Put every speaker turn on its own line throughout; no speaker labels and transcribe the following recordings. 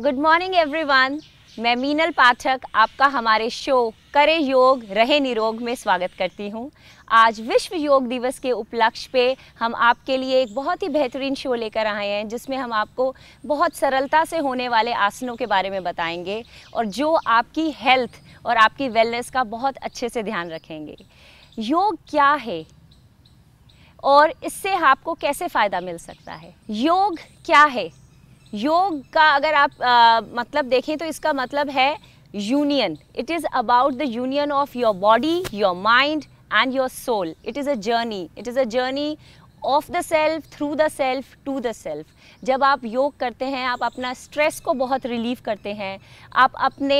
good morning everyone मैं मीनल पाठक आपका हमारे शो करे योग रहे निरोग में स्वागत करती हूँ आज विश्व योग दिवस के उपलक्ष्य पे हम आपके लिए एक बहुत ही बेहतरीन शो लेकर आए हैं जिसमें हम आपको बहुत सरलता से होने वाले आसनों के बारे में बताएंगे और जो आपकी हेल्थ और आपकी वेलनेस का बहुत अच्छे से ध्यान रखेंगे योग क्या है और इससे आपको कैसे फ़ायदा मिल सकता है योग क्या है योग का अगर आप आ, मतलब देखें तो इसका मतलब है union it is about the union of your body your mind and your soul it is a journey it is a journey of the self through the self to the self जब आप योग करते हैं आप अपना stress को बहुत relieve करते हैं आप अपने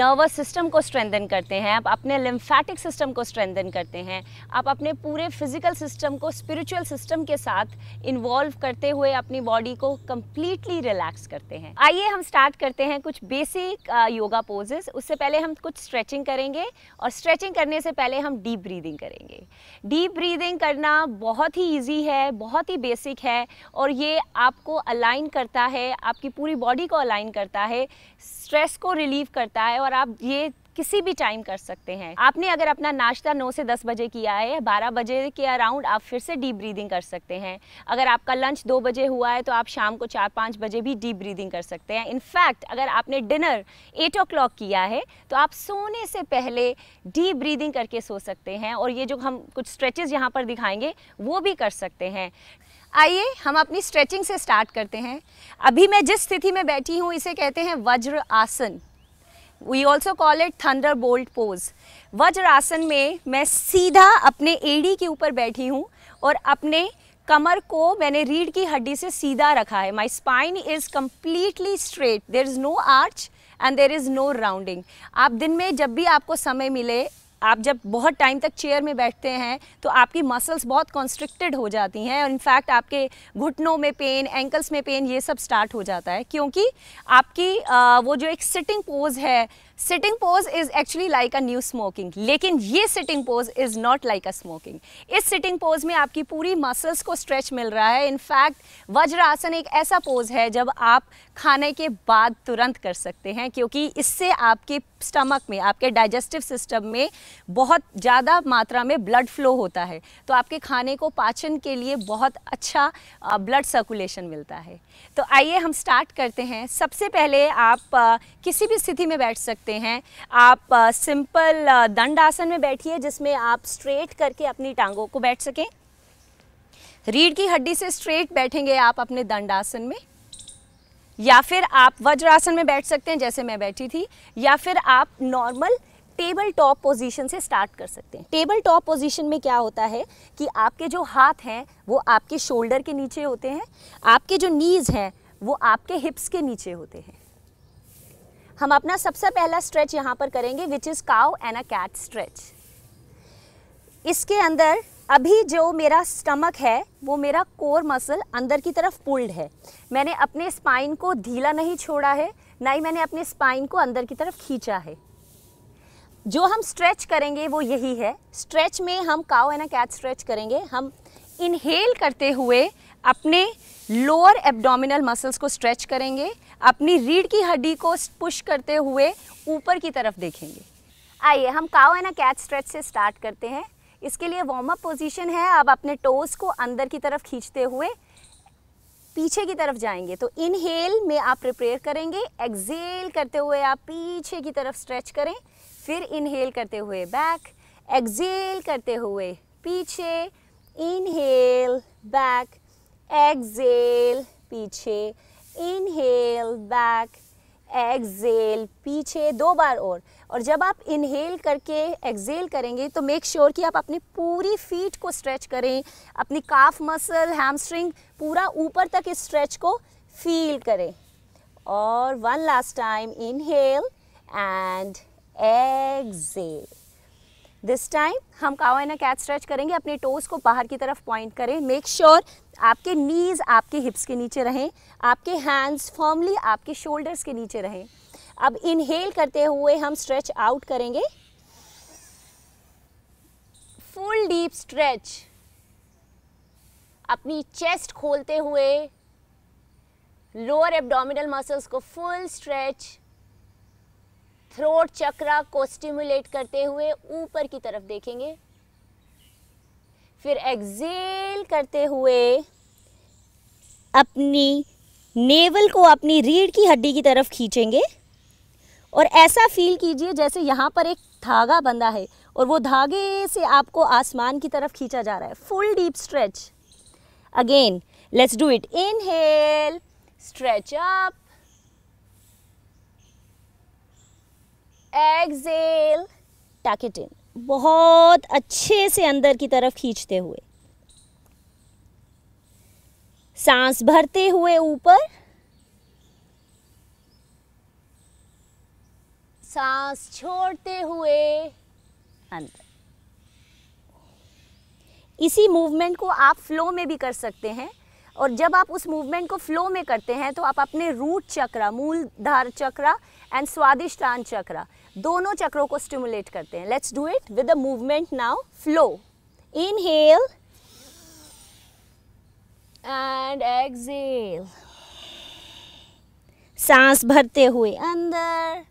नर्वस सिस्टम को स्ट्रेंथन करते हैं आप अपने लिम्फैटिक सिस्टम को स्ट्रेंथन करते हैं आप अपने पूरे फिजिकल सिस्टम को स्पिरिचुअल सिस्टम के साथ इन्वॉल्व करते हुए अपनी बॉडी को कम्प्लीटली रिलैक्स करते हैं आइए हम स्टार्ट करते हैं कुछ बेसिक योगा पोजेस उससे पहले हम कुछ स्ट्रेचिंग करेंगे और स्ट्रेचिंग करने से पहले हम डीप ब्रीदिंग करेंगे डीप ब्रीदिंग करना बहुत ही ईजी है बहुत ही बेसिक है और ये आपको अलाइन करता है आपकी पूरी बॉडी को अलाइन करता है स्ट्रेस को रिलीव करता है और आप ये किसी भी टाइम कर सकते हैं आपने अगर अपना नाश्ता 9 से 10 बजे किया है 12 बजे के अराउंड आप फिर से डीप ब्रीदिंग कर सकते हैं अगर आपका लंच 2 बजे हुआ है तो आप शाम को 4-5 बजे भी डीप ब्रीदिंग कर सकते हैं इनफैक्ट अगर आपने डिनर 8 ओ किया है तो आप सोने से पहले डीप ब्रीदिंग करके सो सकते हैं और ये जो हम कुछ स्ट्रेचेज यहाँ पर दिखाएंगे वो भी कर सकते हैं आइए हम अपनी स्ट्रेचिंग से स्टार्ट करते हैं अभी मैं जिस स्थिति में बैठी हूँ इसे कहते हैं वज्र आसन we also call it thunderbolt pose वज्र आसन में मैं सीधा अपने एड़ी के ऊपर बैठी हूँ और अपने कमर को मैंने रीढ़ की हड्डी से सीधा रखा है my spine is completely straight there is no arch and there is no rounding आप दिन में जब भी आपको समय मिले आप जब बहुत टाइम तक चेयर में बैठते हैं तो आपकी मसल्स बहुत कॉन्स्ट्रिक्टेड हो जाती हैं और इनफैक्ट आपके घुटनों में पेन एंकल्स में पेन ये सब स्टार्ट हो जाता है क्योंकि आपकी आ, वो जो एक सिटिंग पोज है sitting pose is actually like a new smoking लेकिन ये sitting pose is not like a smoking इस सिटिंग पोज में आपकी पूरी मसल्स को स्ट्रेच मिल रहा है इनफैक्ट वज्रासन एक ऐसा पोज है जब आप खाने के बाद तुरंत कर सकते हैं क्योंकि इससे आपके स्टमक में आपके डाइजेस्टिव सिस्टम में बहुत ज़्यादा मात्रा में ब्लड फ्लो होता है तो आपके खाने को पाचन के लिए बहुत अच्छा ब्लड सर्कुलेशन मिलता है तो आइए हम स्टार्ट करते हैं सबसे पहले आप किसी भी स्थिति में बैठ सकते सकते हैं आप सिंपल दंड आसन में बैठिए जिसमें आप स्ट्रेट करके अपनी टांगों को बैठ सकें रीढ़ की हड्डी से स्ट्रेट बैठेंगे आप अपने दंडासन में या फिर आप वज्रासन में बैठ सकते हैं जैसे मैं बैठी थी या फिर आप नॉर्मल टेबल टॉप पोजीशन से स्टार्ट कर सकते हैं टेबल टॉप पोजीशन में क्या होता है कि आपके जो हाथ हैं वो आपके शोल्डर के नीचे होते हैं आपके जो नीज़ हैं वो आपके हिप्स के नीचे होते हैं हम अपना सबसे पहला स्ट्रेच यहाँ पर करेंगे which is cow and a cat stretch इसके अंदर अभी जो मेरा स्टमक है वो मेरा कोर मसल अंदर की तरफ पुल्ड है मैंने अपने स्पाइन को ढीला नहीं छोड़ा है ना ही मैंने अपने स्पाइन को अंदर की तरफ खींचा है जो हम स्ट्रेच करेंगे वो यही है स्ट्रेच में हम काओ एना कैच स्ट्रेच करेंगे हम इनहेल करते हुए अपने लोअर एब्डोमिनल मसल्स को स्ट्रेच करेंगे अपनी रीढ़ की हड्डी को पुश करते हुए ऊपर की तरफ देखेंगे आइए हम काओ एना कैच स्ट्रेच से स्टार्ट करते हैं इसके लिए वार्म अप पोजीशन है आप अपने टोज को अंदर की तरफ खींचते हुए पीछे की तरफ जाएंगे तो इनहेल में आप प्रिपेयर करेंगे एक्जेल करते हुए आप पीछे की तरफ स्ट्रेच करें फिर इनहेल करते हुए बैक एक्जेल करते हुए पीछे इनहेल बैक एक्जेल पीछे इनहेल बैक एक्सेल पीछे दो बार और और जब आप इनहेल करके एक्सेल करेंगे तो मेक श्योर sure कि आप अपनी पूरी फीट को स्ट्रेच करें अपनी काफ मसल हैमस्ट्रिंग पूरा ऊपर तक इस स्ट्रेच को फील करें और one last time inhale and exhale this time हम कावाइना कैट स्ट्रेच करेंगे अपने टोज को बाहर की तरफ पॉइंट करें मेक श्योर sure आपके नीज़ आपके हिप्स के नीचे रहें आपके हैंड्स फॉर्मली आपके शोल्डर्स के नीचे रहें अब इनहेल करते हुए हम स्ट्रेच आउट करेंगे फुल डीप स्ट्रेच अपनी चेस्ट खोलते हुए लोअर एब्डोमिनल मसल्स को फुल स्ट्रेच थ्रोट चक्रा को स्टिमुलेट करते हुए ऊपर की तरफ देखेंगे फिर एक्सेल करते हुए अपनी नेवल को अपनी रीढ़ की हड्डी की तरफ खींचेंगे और ऐसा फील कीजिए जैसे यहाँ पर एक धागा बंधा है और वो धागे से आपको आसमान की तरफ खींचा जा रहा है full deep stretch again let's do it inhale stretch up exhale tuck it in बहुत अच्छे से अंदर की तरफ खींचते हुए सांस भरते हुए ऊपर सांस छोड़ते हुए अंदर इसी मूवमेंट को आप फ्लो में भी कर सकते हैं और जब आप उस मूवमेंट को फ्लो में करते हैं तो आप अपने रूट चक्रा मूल धार चक्रा एंड स्वादिष्टान चक्रा दोनों चक्रों को स्टिमुलेट करते हैं let's do it with movement now flow inhale and exhale सांस भरते हुए अंदर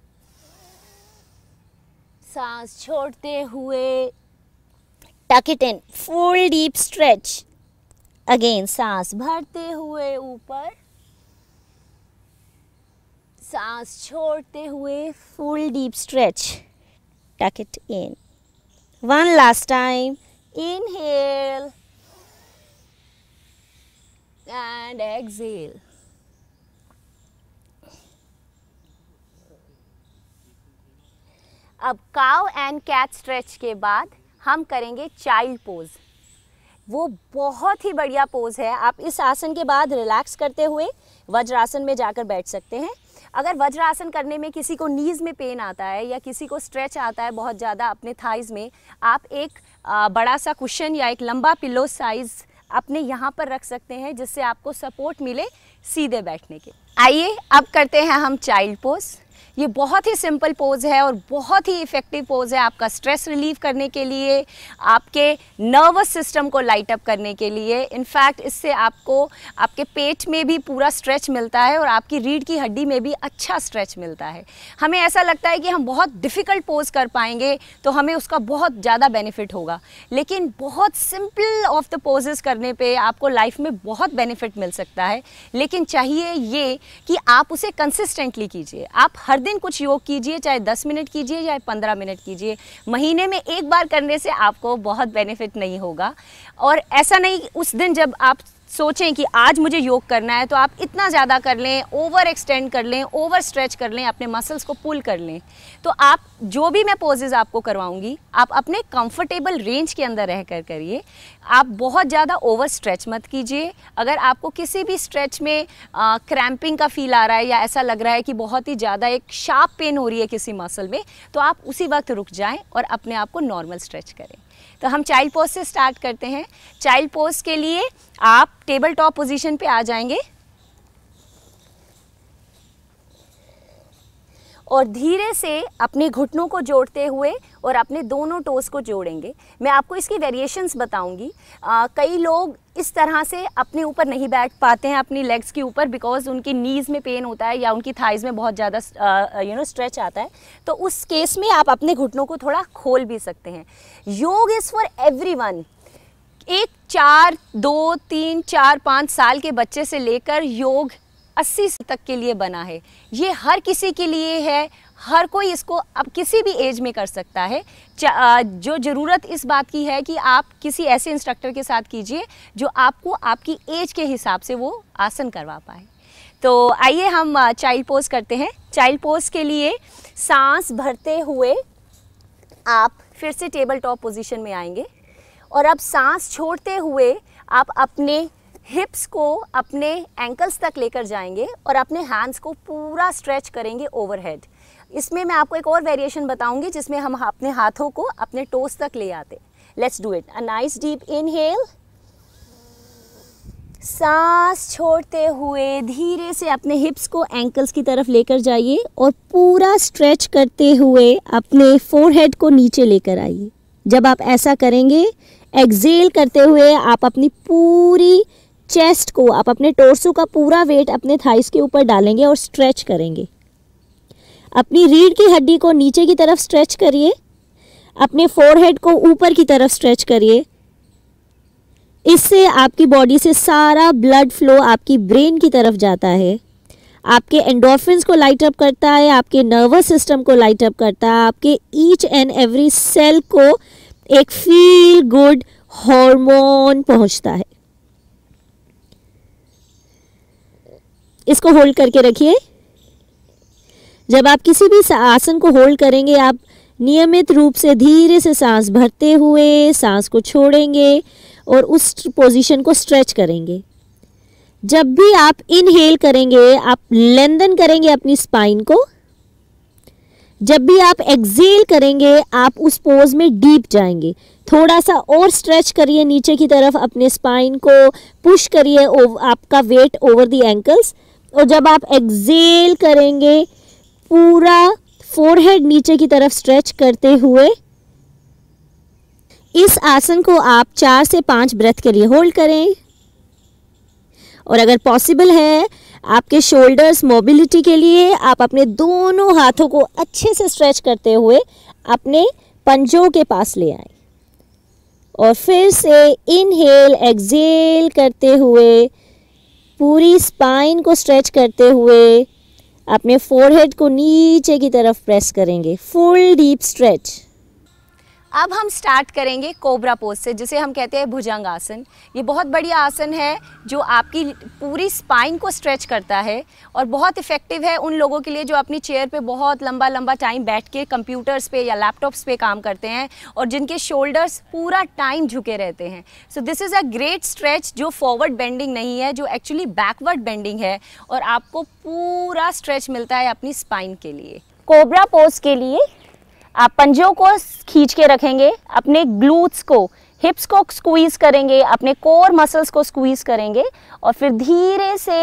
सांस छोड़ते हुए tuck it in full deep stretch again सांस भरते हुए ऊपर सांस छोड़ते हुए full deep stretch tuck it in one last time inhale and exhale अब काव एंड कैट स्ट्रेच के बाद हम करेंगे चाइल्ड पोज वो बहुत ही बढ़िया पोज है आप इस आसन के बाद रिलैक्स करते हुए वज्रासन में जाकर बैठ सकते हैं अगर वज्रासन करने में किसी को नीज़ में पेन आता है या किसी को स्ट्रेच आता है बहुत ज़्यादा अपने थाइज़ में आप एक बड़ा सा कुशन या एक लंबा पिलो साइज़ अपने यहाँ पर रख सकते हैं जिससे आपको सपोर्ट मिले सीधे बैठने के आइए अब करते हैं हम चाइल्ड पोज ये बहुत ही सिंपल पोज है और बहुत ही इफ़ेक्टिव पोज है आपका स्ट्रेस रिलीव करने के लिए आपके नर्वस सिस्टम को लाइट अप करने के लिए इनफैक्ट इससे आपको आपके पेट में भी पूरा स्ट्रेच मिलता है और आपकी रीढ़ की हड्डी में भी अच्छा स्ट्रेच मिलता है हमें ऐसा लगता है कि हम बहुत डिफ़िकल्ट पोज कर पाएंगे तो हमें उसका बहुत ज़्यादा बेनिफिट होगा लेकिन बहुत सिंपल ऑफ द पोजेज़ करने पर आपको लाइफ में बहुत बेनिफिट मिल सकता है लेकिन चाहिए ये कि आप उसे कंसिस्टेंटली कीजिए आप हर दिन कुछ योग कीजिए चाहे दस मिनट कीजिए चाहे पंद्रह मिनट कीजिए महीने में एक बार करने से आपको बहुत बेनिफिट नहीं होगा और ऐसा नहीं उस दिन जब आप सोचें कि आज मुझे योग करना है तो आप इतना ज़्यादा कर लें ओवर एक्सटेंड कर लें ओवर स्ट्रेच कर लें अपने मसल्स को पुल कर लें तो आप जो भी मैं पोजेज़ आपको करवाऊंगी आप अपने कंफर्टेबल रेंज के अंदर रह कर करिए आप बहुत ज़्यादा ओवर स्ट्रेच मत कीजिए अगर आपको किसी भी स्ट्रेच में क्रैम्पिंग का फील आ रहा है या ऐसा लग रहा है कि बहुत ही ज़्यादा एक शार्प पेन हो रही है किसी मसल में तो आप उसी वक्त रुक जाएँ और अपने आप को नॉर्मल स्ट्रेच करें तो हम चाइल्ड पोज से स्टार्ट करते हैं चाइल्ड पोज के लिए आप टेबल टॉप पोजीशन पे आ जाएंगे और धीरे से अपने घुटनों को जोड़ते हुए और अपने दोनों टोस को जोड़ेंगे मैं आपको इसकी वेरिएशंस बताऊंगी कई लोग इस तरह से अपने ऊपर नहीं बैठ पाते हैं अपनी लेग्स के ऊपर बिकॉज उनकी नीज़ में पेन होता है या उनकी थाइज़ में बहुत ज़्यादा यू नो स्ट्रेच आता है तो उस केस में आप अपने घुटनों को थोड़ा खोल भी सकते हैं योग इज़ फॉर एवरी एक चार दो तीन चार पाँच साल के बच्चे से लेकर योग अस्सी तक के लिए बना है ये हर किसी के लिए है हर कोई इसको अब किसी भी एज में कर सकता है जो ज़रूरत इस बात की है कि आप किसी ऐसे इंस्ट्रक्टर के साथ कीजिए जो आपको आपकी एज के हिसाब से वो आसन करवा पाए तो आइए हम चाइल्ड पोज करते हैं चाइल्ड पोज के लिए सांस भरते हुए आप फिर से टेबल टॉप पोजीशन में आएंगे और अब सांस छोड़ते हुए आप अपने हिप्स को अपने एंकल्स तक लेकर जाएंगे और अपने हैंड्स को पूरा स्ट्रेच करेंगे ओवरहेड इसमें मैं आपको एक और वेरिएशन बताऊंगी जिसमें हम अपने हाथों को अपने टोस तक ले आते let's do it a nice deep inhale सांस छोड़ते हुए धीरे से अपने हिप्स को एंकल्स की तरफ लेकर जाइए और पूरा स्ट्रेच करते हुए अपने फोरहेड को नीचे लेकर आइए जब आप ऐसा करेंगे एक्सेल करते हुए आप अपनी पूरी चेस्ट को आप अपने टोर्सो का पूरा वेट अपने थाइस के ऊपर डालेंगे और स्ट्रेच करेंगे अपनी रीढ़ की हड्डी को नीचे की तरफ स्ट्रेच करिए अपने फोरहेड को ऊपर की तरफ स्ट्रेच करिए इससे आपकी बॉडी से सारा ब्लड फ्लो आपकी ब्रेन की तरफ जाता है आपके एंडोरफिन को लाइट अप करता है आपके नर्वस सिस्टम को लाइट अप करता है आपके ईच एंड एवरी सेल को एक फील गुड हॉर्मोन पहुंचता है इसको होल्ड करके रखिए जब आप किसी भी आसन को होल्ड करेंगे आप नियमित रूप से धीरे से सांस भरते हुए सांस को छोड़ेंगे और उस पोजीशन को स्ट्रेच करेंगे जब भी आप इनहेल करेंगे आप लेंदन करेंगे अपनी स्पाइन को जब भी आप एक्सेल करेंगे आप उस पोज में डीप जाएंगे थोड़ा सा और स्ट्रेच करिए नीचे की तरफ अपने स्पाइन को पुश करिए आपका वेट ओवर दी एंकल्स और जब आप एक्जेल करेंगे पूरा फोरहेड नीचे की तरफ स्ट्रेच करते हुए इस आसन को आप चार से पांच ब्रेथ के लिए होल्ड करें और अगर पॉसिबल है आपके शोल्डर्स मोबिलिटी के लिए आप अपने दोनों हाथों को अच्छे से स्ट्रेच करते हुए अपने पंजों के पास ले आए और फिर से इनहेल एक्जेल करते हुए पूरी स्पाइन को स्ट्रेच करते हुए अपने फोरहेड को नीचे की तरफ प्रेस करेंगे फुल डीप स्ट्रेच अब हम स्टार्ट करेंगे कोबरा पोज से जिसे हम कहते हैं भुजंग आसन ये बहुत बढ़िया आसन है जो आपकी पूरी स्पाइन को स्ट्रेच करता है और बहुत इफ़ेक्टिव है उन लोगों के लिए जो अपनी चेयर पे बहुत लंबा लंबा टाइम बैठ के कंप्यूटर्स पे या लैपटॉप्स पे काम करते हैं और जिनके शोल्डर्स पूरा टाइम झुके रहते हैं so this is a great stretch जो फॉरवर्ड बेंडिंग नहीं है जो एक्चुअली बैकवर्ड बेंडिंग है और आपको पूरा स्ट्रेच मिलता है अपनी स्पाइन के लिए कोबरा पोज के लिए आप पंजों को खींच के रखेंगे अपने ग्लूट्स को हिप्स को स्क्वीज करेंगे अपने कोर मसल्स को स्क्वीज करेंगे और फिर धीरे से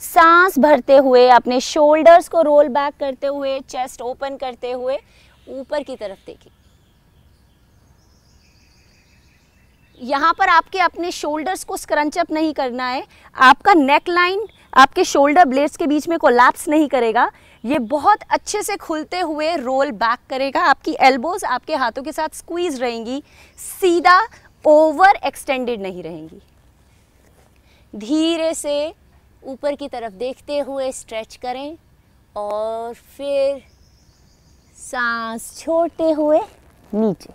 सांस भरते हुए अपने शोल्डर्स को रोल बैक करते हुए चेस्ट ओपन करते हुए ऊपर की तरफ देखें यहाँ पर आपके अपने शोल्डर्स को स्क्रंच अप नहीं करना है आपका नेक लाइन आपके शोल्डर ब्लेड्स के बीच में कोलैप्स नहीं करेगा ये बहुत अच्छे से खुलते हुए रोल बैक करेगा आपकी एल्बोज आपके हाथों के साथ स्क्वीज रहेंगी सीधा ओवर एक्सटेंडेड नहीं रहेंगी धीरे से ऊपर की तरफ देखते हुए स्ट्रेच करें और फिर सांस छोड़ते हुए नीचे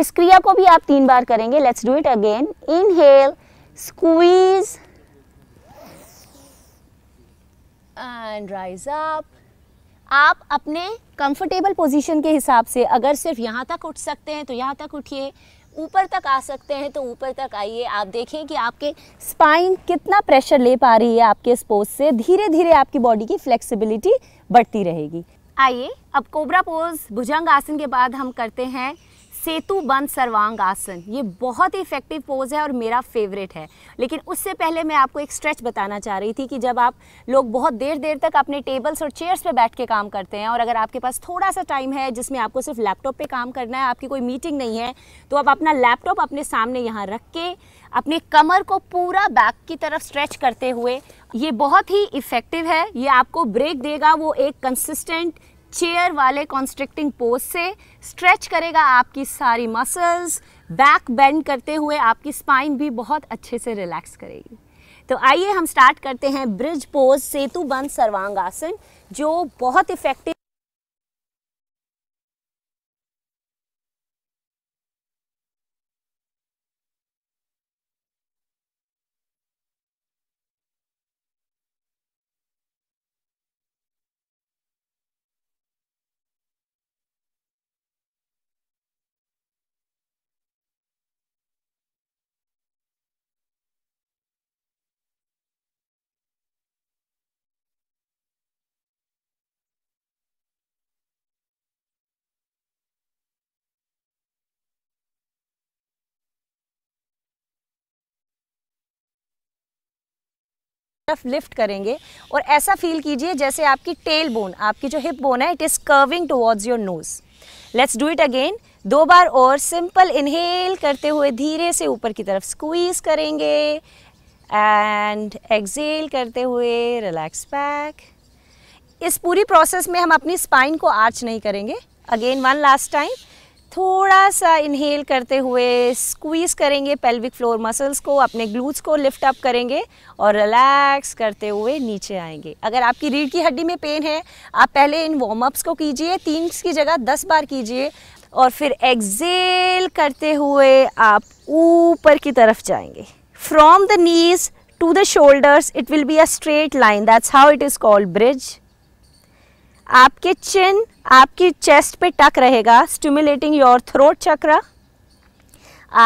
इस क्रिया को भी आप तीन बार करेंगे let's do it again inhale squeeze and rise up आप अपने कंफर्टेबल पोजीशन के हिसाब से अगर सिर्फ यहाँ तक उठ सकते हैं तो यहाँ तक उठिए ऊपर तक आ सकते हैं तो ऊपर तक आइए आप देखें कि आपके स्पाइन कितना प्रेशर ले पा रही है आपके स्पोज से धीरे धीरे आपकी बॉडी की फ्लेक्सिबिलिटी बढ़ती रहेगी आइए अब कोबरा पोज भुजंग आसन के बाद हम करते हैं सेतु बंद सर्वांग आसन ये बहुत ही इफेक्टिव पोज है और मेरा फेवरेट है लेकिन उससे पहले मैं आपको एक स्ट्रेच बताना चाह रही थी कि जब आप लोग बहुत देर देर तक अपने टेबल्स और चेयर्स पे बैठ के काम करते हैं और अगर आपके पास थोड़ा सा टाइम है जिसमें आपको सिर्फ लैपटॉप पे काम करना है आपकी कोई मीटिंग नहीं है तो आप अपना लैपटॉप अपने सामने यहाँ रख के अपने कमर को पूरा बैक की तरफ स्ट्रेच करते हुए ये बहुत ही इफ़ेक्टिव है ये आपको ब्रेक देगा वो एक कंसिस्टेंट चेयर वाले कॉन्स्ट्रिक्टिंग पोज से स्ट्रेच करेगा आपकी सारी मसल्स बैक बेंड करते हुए आपकी स्पाइन भी बहुत अच्छे से रिलैक्स करेगी तो आइए हम स्टार्ट करते हैं ब्रिज पोज सेतु बंद सर्वांगासन जो बहुत इफेक्टिव तरफ लिफ्ट करेंगे और ऐसा फील कीजिए जैसे आपकी टेल बोन आपकी जो हिप बोन है it is curving towards your nose let's do it again दो बार और सिंपल इनहेल करते हुए धीरे से ऊपर की तरफ स्क्वीज करेंगे एंड एक्सेल करते हुए रिलैक्स बैक इस पूरी प्रोसेस में हम अपनी स्पाइन को आर्च नहीं करेंगे अगेन वन लास्ट टाइम थोड़ा सा इनहेल करते हुए स्क्वीज़ करेंगे पेल्विक फ्लोर मसल्स को अपने ग्लूट्स को लिफ्ट अप करेंगे और रिलैक्स करते हुए नीचे आएंगे अगर आपकी रीढ़ की हड्डी में पेन है आप पहले इन वार्म अप्स को कीजिए तीन की जगह दस बार कीजिए और फिर एक्सेल करते हुए आप ऊपर की तरफ जाएंगे from the knees to the shoulders it will be a straight line that's how it is called bridge आपके चिन आपकी चेस्ट पे टक रहेगा स्टिमुलेटिंग योर थ्रोट चक्र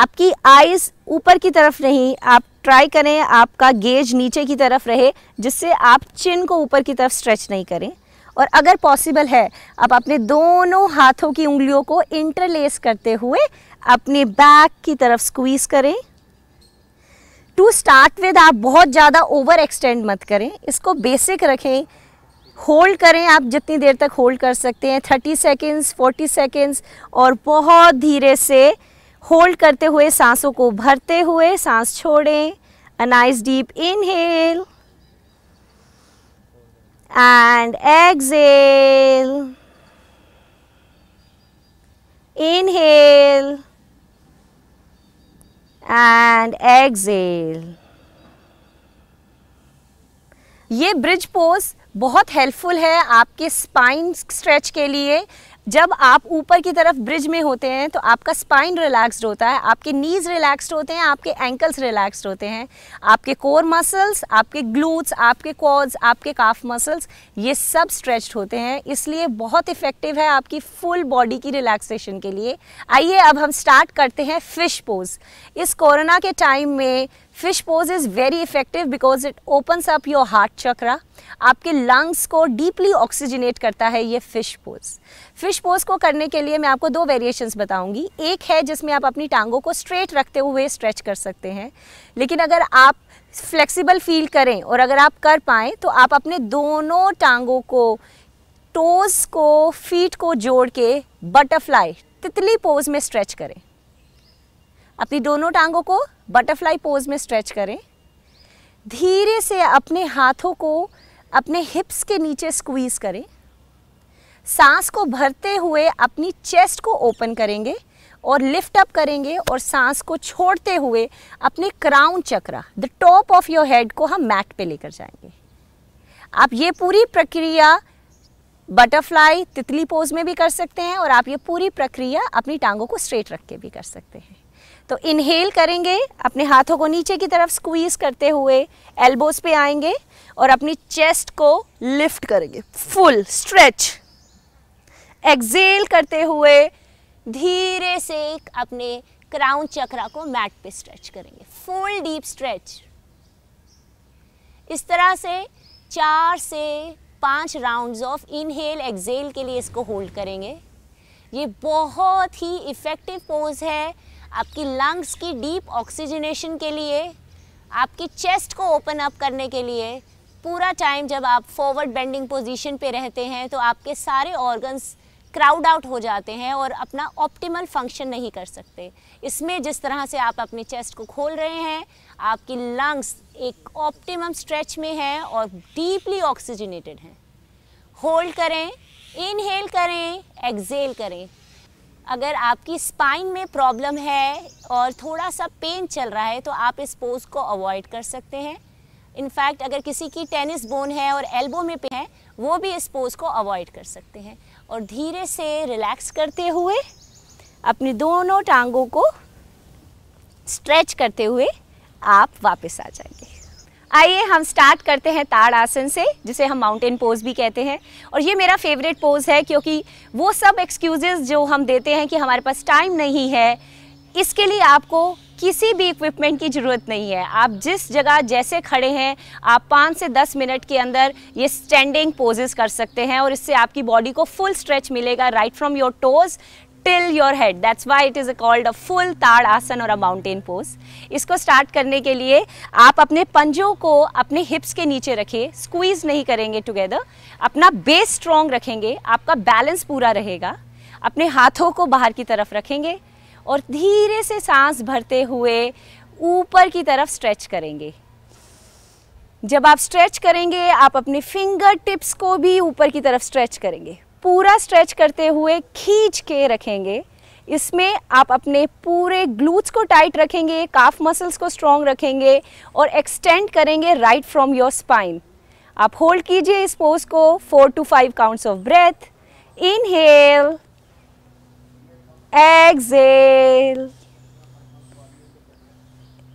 आपकी आइज़ ऊपर की तरफ नहीं आप ट्राई करें आपका गेज नीचे की तरफ रहे जिससे आप चिन को ऊपर की तरफ स्ट्रेच नहीं करें और अगर पॉसिबल है आप अपने दोनों हाथों की उंगलियों को इंटरलेस करते हुए अपने बैक की तरफ स्क्वीज़ करें टू स्टार्ट विद आप बहुत ज़्यादा ओवर एक्सटेंड मत करें इसको बेसिक रखें होल्ड करें आप जितनी देर तक होल्ड कर सकते हैं थर्टी सेकेंड्स फोर्टी सेकेंड्स और बहुत धीरे से होल्ड करते हुए सांसों को भरते हुए सांस छोड़ें a nice deep inhale and and inhale and and ये ब्रिज पोज बहुत हेल्पफुल है आपके स्पाइन स्ट्रेच के लिए जब आप ऊपर की तरफ ब्रिज में होते हैं तो आपका स्पाइन रिलैक्स्ड होता है आपके नीज़ रिलैक्स्ड होते हैं आपके एंकल्स रिलैक्स्ड होते हैं आपके कोर मसल्स आपके ग्लूट्स आपके क्वाड्स आपके काफ मसल्स ये सब स्ट्रेच्ड होते हैं इसलिए बहुत इफ़ेक्टिव है आपकी फुल बॉडी की रिलैक्सेशन के लिए आइए अब हम स्टार्ट करते हैं फ़िश पोज इस कोरोना के टाइम में fish pose is very effective because it opens up your heart chakra आपके लंग्स को डीपली ऑक्सीजनेट करता है ये फिश पोज फिश पोज को करने के लिए मैं आपको दो वेरिएशंस बताऊंगी एक है जिसमें आप अपनी टांगों को स्ट्रेट रखते हुए स्ट्रेच कर सकते हैं लेकिन अगर आप फ्लेक्सिबल फील करें और अगर आप कर पाएँ तो आप अपने दोनों टांगों को टोज़ को फीट को जोड़ के बटरफ्लाई तितली पोज में स्ट्रेच करें अपनी दोनों टांगों को बटरफ्लाई पोज में स्ट्रेच करें धीरे से अपने हाथों को अपने हिप्स के नीचे स्क्वीज़ करें सांस को भरते हुए अपनी चेस्ट को ओपन करेंगे और लिफ्ट अप करेंगे और सांस को छोड़ते हुए अपने crown chakra the top of your head को हम मैट पे लेकर जाएंगे आप ये पूरी प्रक्रिया बटरफ्लाई तितली पोज में भी कर सकते हैं और आप ये पूरी प्रक्रिया अपनी टांगों को स्ट्रेट रख के भी कर सकते हैं तो इनहेल करेंगे अपने हाथों को नीचे की तरफ स्क्वीज़ करते हुए एल्बोज पे आएंगे और अपनी चेस्ट को लिफ्ट करेंगे फुल स्ट्रेच एक्सेल करते हुए धीरे से अपने क्राउन चक्रा को मैट पे स्ट्रेच करेंगे फुल डीप स्ट्रेच इस तरह से चार से पांच राउंड्स ऑफ इनहेल एक्सेल के लिए इसको होल्ड करेंगे ये बहुत ही इफ़ेक्टिव पोज है आपकी लंग्स की डीप ऑक्सीजनेशन के लिए आपकी चेस्ट को ओपन अप करने के लिए पूरा टाइम जब आप फॉरवर्ड बेंडिंग पोजीशन पे रहते हैं तो आपके सारे ऑर्गन्स क्राउड आउट हो जाते हैं और अपना ऑप्टिमल फंक्शन नहीं कर सकते इसमें जिस तरह से आप अपने चेस्ट को खोल रहे हैं आपकी लंग्स एक ऑप्टिमम स्ट्रेच में हैं और डीपली ऑक्सीजनेटेड हैं होल्ड करें इनहेल करें एक्सेल करें अगर आपकी स्पाइन में प्रॉब्लम है और थोड़ा सा पेन चल रहा है तो आप इस पोज को अवॉइड कर सकते हैं इनफैक्ट अगर किसी की टेनिस बोन है और एल्बो में पे है वो भी इस पोज को अवॉइड कर सकते हैं और धीरे से रिलैक्स करते हुए अपनी दोनों टांगों को स्ट्रेच करते हुए आप वापस आ जाएंगे आइए हम स्टार्ट करते हैं ताड़ आसन से जिसे हम माउंटेन पोज भी कहते हैं और ये मेरा फेवरेट पोज है क्योंकि वो सब एक्सक्यूजेस जो हम देते हैं कि हमारे पास टाइम नहीं है इसके लिए आपको किसी भी इक्विपमेंट की ज़रूरत नहीं है आप जिस जगह जैसे खड़े हैं आप पाँच से दस मिनट के अंदर ये स्टैंडिंग पोजेस कर सकते हैं और इससे आपकी बॉडी को फुल स्ट्रेच मिलेगा right from your toes your head that's why it is a called a full ताड़ आसन और अ माउंटेन पोज इसको स्टार्ट करने के लिए आप अपने पंजों को अपने हिप्स के नीचे रखिए स्क्वीज नहीं करेंगे टुगेदर अपना बेस स्ट्रांग रखेंगे आपका बैलेंस पूरा रहेगा अपने हाथों को बाहर की तरफ रखेंगे और धीरे से सांस भरते हुए ऊपर की तरफ स्ट्रेच करेंगे जब आप स्ट्रेच करेंगे आप अपने फिंगर टिप्स को भी ऊपर की तरफ स्ट्रेच करेंगे पूरा स्ट्रेच करते हुए खींच के रखेंगे इसमें आप अपने पूरे ग्लूट्स को टाइट रखेंगे काफ मसल्स को स्ट्रॉन्ग रखेंगे और एक्सटेंड करेंगे राइट फ्रॉम योर स्पाइन आप होल्ड कीजिए इस पोज को four to five counts of breath inhale exhale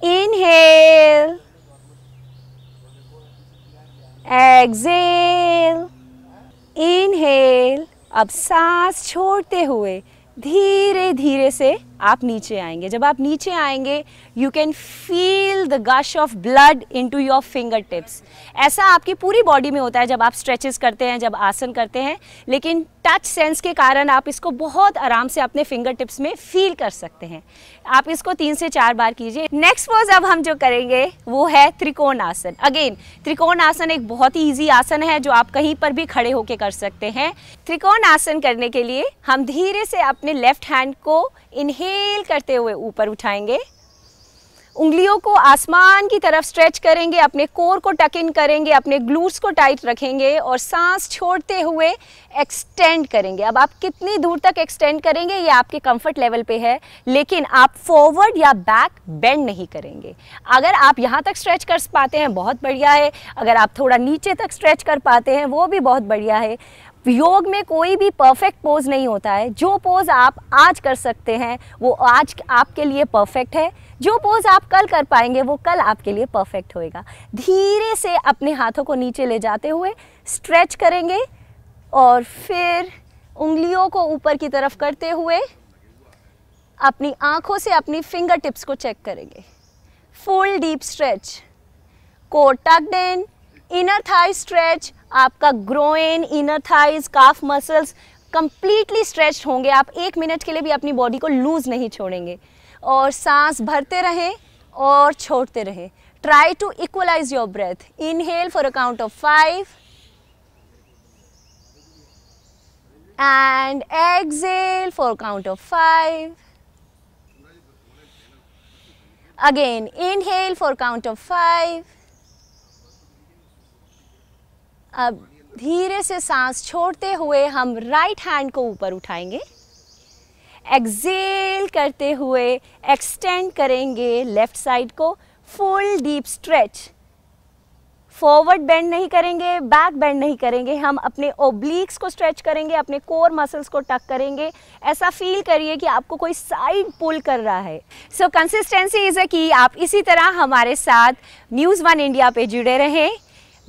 inhale exhale inhale अब सांस छोड़ते हुए धीरे धीरे से आप नीचे आएंगे जब आप नीचे आएंगे you can feel the gush of blood into your fingertips ऐसा आपकी पूरी बॉडी में होता है जब आप स्ट्रेचेस करते हैं जब आसन करते हैं लेकिन टच सेंस के कारण आप इसको बहुत आराम से अपने फिंगर टिप्स में फील कर सकते हैं आप इसको तीन से चार बार कीजिए नेक्स्ट पोज अब हम जो करेंगे वो है त्रिकोण आसन अगेन त्रिकोण आसन एक बहुत ही ईजी आसन है जो आप कहीं पर भी खड़े होकर कर सकते हैं त्रिकोण आसन करने के लिए हम धीरे से अपने लेफ्ट हैंड को इनहेल करते हुए ऊपर उठाएंगे उंगलियों को आसमान की तरफ स्ट्रेच करेंगे अपने कोर को टक इन करेंगे अपने ग्लूट्स को टाइट रखेंगे और सांस छोड़ते हुए एक्सटेंड करेंगे अब आप कितनी दूर तक एक्सटेंड करेंगे ये आपके कंफर्ट लेवल पे है लेकिन आप फॉरवर्ड या बैक बेंड नहीं करेंगे अगर आप यहाँ तक स्ट्रेच कर पाते हैं बहुत बढ़िया है अगर आप थोड़ा नीचे तक स्ट्रेच कर पाते हैं वो भी बहुत बढ़िया है योग में कोई भी परफेक्ट पोज नहीं होता है जो पोज आप आज कर सकते हैं वो आज आपके लिए परफेक्ट है जो पोज आप कल कर पाएंगे वो कल आपके लिए परफेक्ट होएगा धीरे से अपने हाथों को नीचे ले जाते हुए स्ट्रेच करेंगे और फिर उंगलियों को ऊपर की तरफ करते हुए अपनी आँखों से अपनी फिंगर टिप्स को चेक करेंगे full deep stretch core tucked inner thigh stretch आपका groin inner thighs calf muscles completely stretch होंगे आप एक मिनट के लिए भी अपनी बॉडी को लूज़ नहीं छोड़ेंगे और सांस भरते रहें और छोड़ते रहें try to equalise your breath inhale for a count of five and exhale for count of five again inhale for count of five अब धीरे से सांस छोड़ते हुए हम राइट हैंड को ऊपर उठाएंगे एक्सेल करते हुए एक्सटेंड करेंगे लेफ्ट साइड को full deep stretch forward bend नहीं करेंगे बैक बेंड नहीं करेंगे हम अपने ओब्लिक्स को स्ट्रेच करेंगे अपने कोर मसल्स को टक करेंगे ऐसा फील करिए कि आपको कोई साइड पुल कर रहा है सो कंसिस्टेंसी इज़ अ की आप इसी तरह हमारे साथ न्यूज़ वन इंडिया पे जुड़े रहें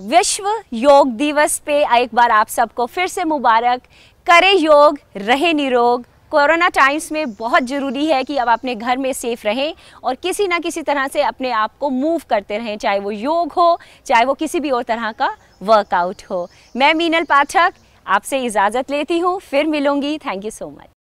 विश्व योग दिवस पे एक बार आप सबको फिर से मुबारक करें योग रहे निरोग कोरोना टाइम्स में बहुत ज़रूरी है कि अब अपने घर में सेफ रहें और किसी ना किसी तरह से अपने आप को मूव करते रहें चाहे वो योग हो चाहे वो किसी भी और तरह का वर्कआउट हो मैं मीनल पाठक आपसे इजाज़त लेती हूँ फिर मिलूंगी थैंक यू सो मच